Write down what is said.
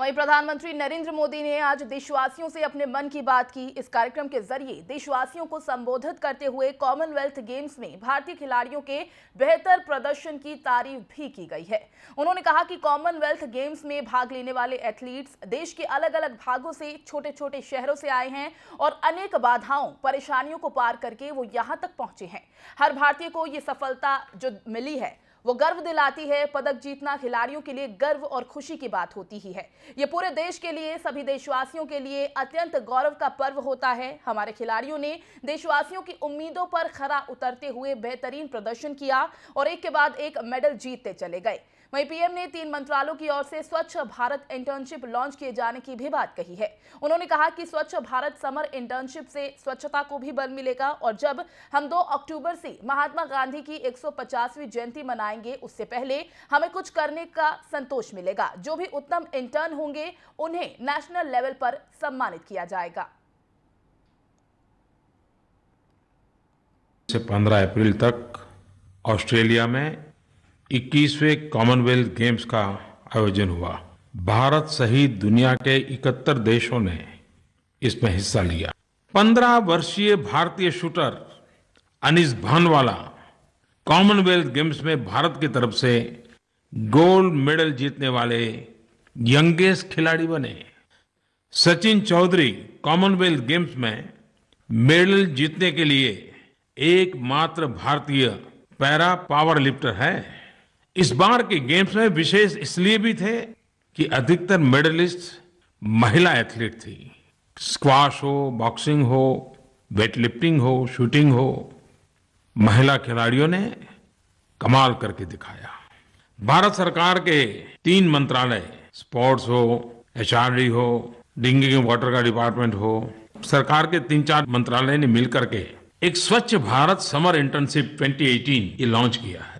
वहीं प्रधानमंत्री नरेंद्र मोदी ने आज देशवासियों से अपने मन की बात की इस कार्यक्रम के जरिए देशवासियों को संबोधित करते हुए कॉमनवेल्थ गेम्स में भारतीय खिलाड़ियों के बेहतर प्रदर्शन की तारीफ भी की गई है उन्होंने कहा कि कॉमनवेल्थ गेम्स में भाग लेने वाले एथलीट्स देश के अलग अलग भागों से छोटे छोटे शहरों से आए हैं और अनेक बाधाओं परेशानियों को पार करके वो यहाँ तक पहुंचे हैं हर भारतीय को ये सफलता जो मिली है वो गर्व दिलाती है पदक जीतना खिलाड़ियों के लिए गर्व और खुशी की बात होती ही है ये पूरे देश के लिए सभी देशवासियों के लिए अत्यंत गौरव का पर्व होता है हमारे खिलाड़ियों ने देशवासियों की उम्मीदों पर खरा उतरते हुए बेहतरीन प्रदर्शन किया और एक के बाद एक मेडल जीतते चले गए वहीं पीएम ने तीन मंत्रालयों की ओर से स्वच्छ भारत इंटर्नशिप लॉन्च किए जाने की भी बात कही है उन्होंने कहा कि स्वच्छ भारत समर इंटर्नशिप से स्वच्छता को भी बल मिलेगा और जब हम 2 अक्टूबर से महात्मा गांधी की 150वीं जयंती मनाए जाएंगे उससे पहले हमें कुछ करने का संतोष मिलेगा जो भी उत्तम इंटर्न होंगे उन्हें नेशनल लेवल पर सम्मानित किया जाएगा से 15 अप्रैल तक ऑस्ट्रेलिया में 21वें कॉमनवेल्थ गेम्स का आयोजन हुआ भारत सहित दुनिया के 71 देशों ने इसमें हिस्सा लिया 15 वर्षीय भारतीय shooter Anish Bhanwala Commonwealth Games में भारत की तरफ से गोल्ड मेडल जीतने वाले यंगेस्ट खिलाड़ी बने सचिन चौधरी कॉमनवेल्थ गेम्स में मेडल जीतने के लिए एकमात्र भारतीय पैरा पावर लिफ्टर है इस बार के गेम्स में विशेष इसलिए भी थे कि अधिकतर मेडलिस्ट महिला एथलीट थी स्क्वाश हो बॉक्सिंग हो वेटलिफ्टिंग हो शूटिंग हो महिला खिलाड़ियों ने कमाल करके दिखाया भारत सरकार के तीन मंत्रालय स्पोर्ट्स हो एचआरडी हो डिंगिंग वाटर का डिपार्टमेंट हो सरकार के तीन चार मंत्रालय ने मिलकर के एक स्वच्छ भारत समर इंटर्नशिप 2018 ये लॉन्च किया है